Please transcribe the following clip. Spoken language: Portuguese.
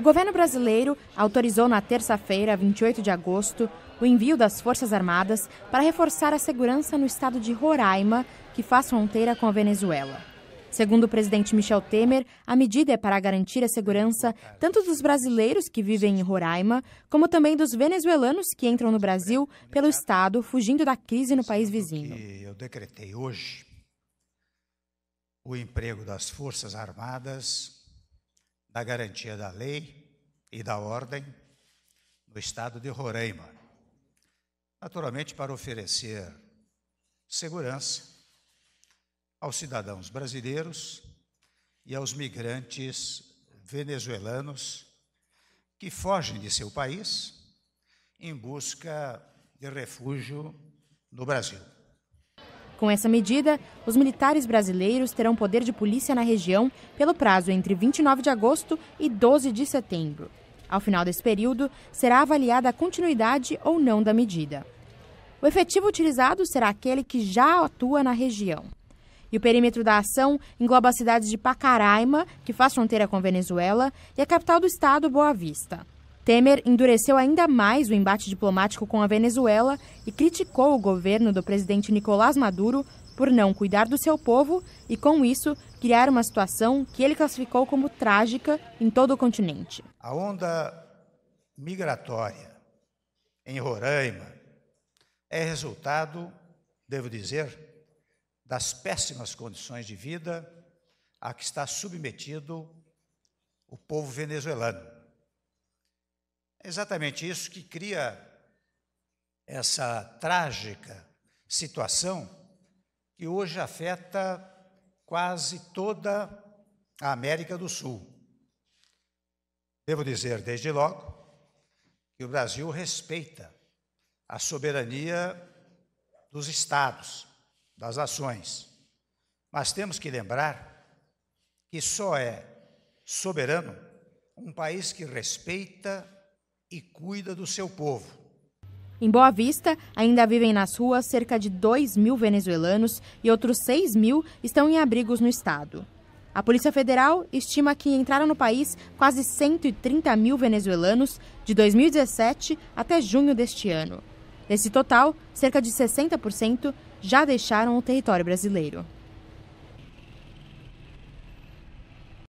O governo brasileiro autorizou na terça-feira, 28 de agosto, o envio das Forças Armadas para reforçar a segurança no estado de Roraima, que faz fronteira com a Venezuela. Segundo o presidente Michel Temer, a medida é para garantir a segurança tanto dos brasileiros que vivem em Roraima, como também dos venezuelanos que entram no Brasil pelo Estado, fugindo da crise no país vizinho. Eu decretei hoje o emprego das Forças Armadas da garantia da lei e da ordem no estado de Roraima. Naturalmente, para oferecer segurança aos cidadãos brasileiros e aos migrantes venezuelanos que fogem de seu país em busca de refúgio no Brasil. Com essa medida, os militares brasileiros terão poder de polícia na região pelo prazo entre 29 de agosto e 12 de setembro. Ao final desse período, será avaliada a continuidade ou não da medida. O efetivo utilizado será aquele que já atua na região. E o perímetro da ação engloba as cidades de Pacaraima, que faz fronteira com Venezuela, e a capital do estado, Boa Vista. Temer endureceu ainda mais o embate diplomático com a Venezuela e criticou o governo do presidente Nicolás Maduro por não cuidar do seu povo e, com isso, criar uma situação que ele classificou como trágica em todo o continente. A onda migratória em Roraima é resultado, devo dizer, das péssimas condições de vida a que está submetido o povo venezuelano é exatamente isso que cria essa trágica situação que hoje afeta quase toda a América do Sul. Devo dizer desde logo que o Brasil respeita a soberania dos estados, das nações. Mas temos que lembrar que só é soberano um país que respeita e cuida do seu povo. Em Boa Vista, ainda vivem nas ruas cerca de 2 mil venezuelanos e outros 6 mil estão em abrigos no estado. A Polícia Federal estima que entraram no país quase 130 mil venezuelanos de 2017 até junho deste ano. Desse total, cerca de 60% já deixaram o território brasileiro.